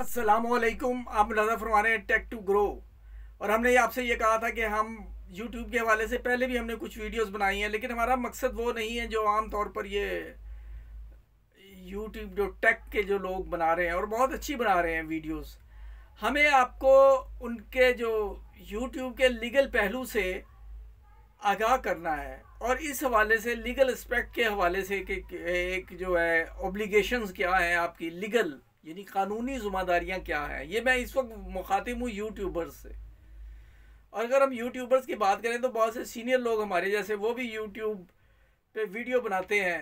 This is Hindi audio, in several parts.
असलम आप मुलाजा फरमा रहे हैं टेक टू ग्रो और हमने आपसे ये कहा था कि हम यूट्यूब के हवाले से पहले भी हमने कुछ वीडियोस बनाई हैं लेकिन हमारा मकसद वो नहीं है जो आम तौर पर ये यूट्यूब जो टेक के जो लोग बना रहे हैं और बहुत अच्छी बना रहे हैं वीडियोस हमें आपको उनके जो यूट्यूब के लीगल पहलू से आगाह करना है और इस हवाले से लीगल एस्पेक्ट के हवाले से कि एक जो है ऑब्लिगेशंस क्या हैं आपकी लीगल यानी कानूनी ज़िम्मेदारियाँ क्या हैं ये मैं इस वक्त मुखातिब हूँ यूट्यूबर्स से और अगर हम यूट्यूबर्स की बात करें तो बहुत से सीनियर लोग हमारे जैसे वो भी यूट्यूब पे वीडियो बनाते हैं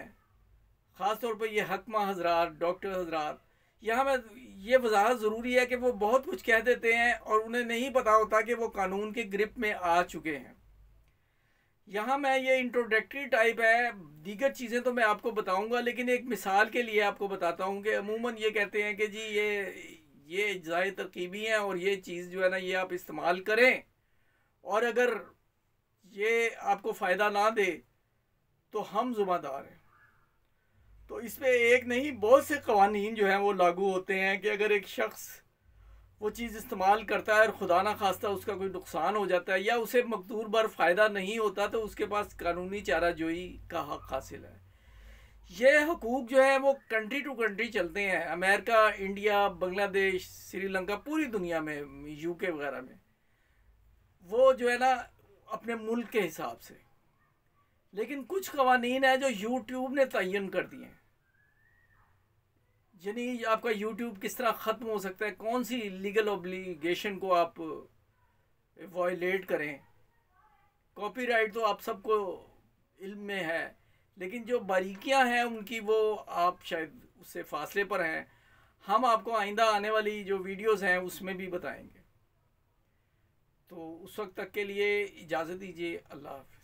ख़ास तौर पर ये हकमा हजरात डॉक्टर हजरात यहाँ में ये वजाहत ज़रूरी है कि वो बहुत कुछ कह देते हैं और उन्हें नहीं पता होता कि वो कानून के ग्रिप में आ चुके हैं यहाँ मैं ये इंट्रोडक्टरी टाइप है दीगर चीज़ें तो मैं आपको बताऊंगा लेकिन एक मिसाल के लिए आपको बताता हूँ कि अमूमन ये कहते हैं कि जी ये ये ज़ाय तरकीबी हैं और ये चीज़ जो है ना ये आप इस्तेमाल करें और अगर ये आपको फ़ायदा ना दे तो हम जुम्मेदार हैं तो इस पर एक नहीं बहुत से कवानीन जो हैं वो लागू होते हैं कि अगर एक शख्स वो चीज़ इस्तेमाल करता है और खुदा ना खास्ता उसका कोई नुकसान हो जाता है या उसे मकदूर बार फ़ायदा नहीं होता तो उसके पास कानूनी चारा जोई का हक हासिल है ये हकूक जो है वो कंट्री टू कंट्री चलते हैं अमेरिका इंडिया बांग्लादेश श्रीलंका पूरी दुनिया में यूके वगैरह में वो जो है ना अपने मुल्क के हिसाब से लेकिन कुछ कवानीन हैं जो यूट्यूब ने तयन कर दिए हैं यानी आपका यूट्यूब किस तरह ख़त्म हो सकता है कौन सी लीगल ऑब्लीगेशन को आप वॉयलेट uh, करें कॉपीराइट तो आप सबको इल्म में है लेकिन जो बारीकियां हैं उनकी वो आप शायद उससे फासले पर हैं हम आपको आइंदा आने वाली जो वीडियोस हैं उसमें भी बताएंगे तो उस वक्त तक के लिए इजाज़त दीजिए अल्लाह हाफ